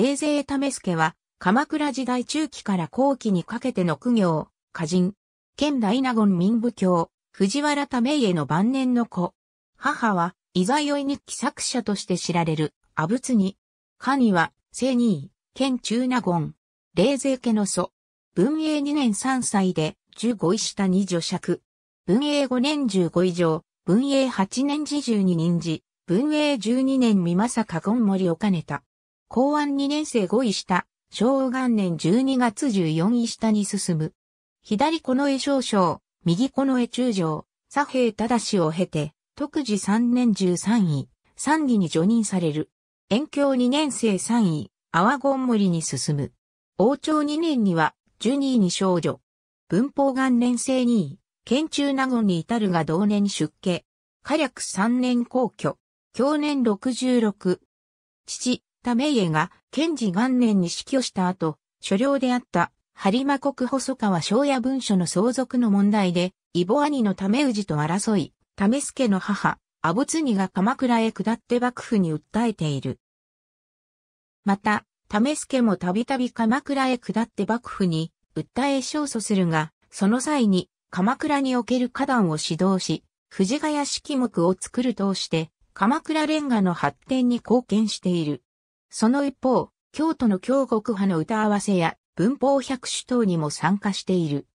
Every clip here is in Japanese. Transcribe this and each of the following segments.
冷静為助は、鎌倉時代中期から後期にかけての苦行、歌人、県大納言民部教、藤原為家の晩年の子。母は、いざよい日記作者として知られる、阿仏に。神は、聖二位、県中納言。冷静家の祖。文永二年三歳で、十五位下に女爵。文永五年十五以上、文永八年時中に人じ、文永十二年三政か言森を兼ねた。公安2年生5位下、昭和元年12月14位下に進む。左この絵少将、右この絵中将、左平正を経て、特次3年13位、参議に除任される。遠京2年生3位、阿波ゴン森に進む。王朝2年には、十二位に少女。文法元年生2位、県中納言に至るが同年出家。火略3年皇居。去年66。父、たイエが賢治元年に死去した後、所領であった播磨国細川庄屋文書の相続の問題で、イボ兄のめ氏と争い、為助の母、阿保津が鎌倉へ下って幕府に訴えている。また、為助もたびたび鎌倉へ下って幕府に訴え勝訴するが、その際に鎌倉における花壇を指導し、藤ヶ谷式目を作るとして、鎌倉レンガの発展に貢献している。その一方、京都の京国派の歌合わせや文法百首等にも参加している。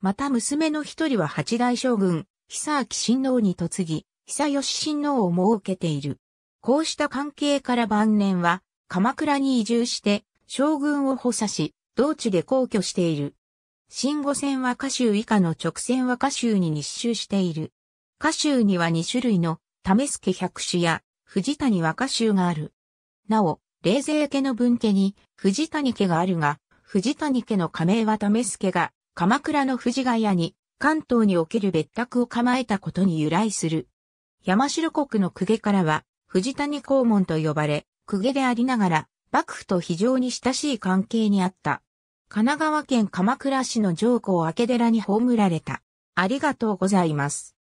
また娘の一人は八代将軍、久明親王に嫁ぎ、久吉親王を設けている。こうした関係から晩年は、鎌倉に移住して、将軍を補佐し、同地で皇居している。新五線は歌集以下の直線は歌集に日集している。歌集には2種類の、為助百首や、藤谷和歌集がある。なお、冷泉家の分家に藤谷家があるが、藤谷家の家名は為助が、鎌倉の藤ヶ谷に、関東における別宅を構えたことに由来する。山城国の公家からは、藤谷公門と呼ばれ、公家でありながら、幕府と非常に親しい関係にあった。神奈川県鎌倉市の上皇明寺に葬られた。ありがとうございます。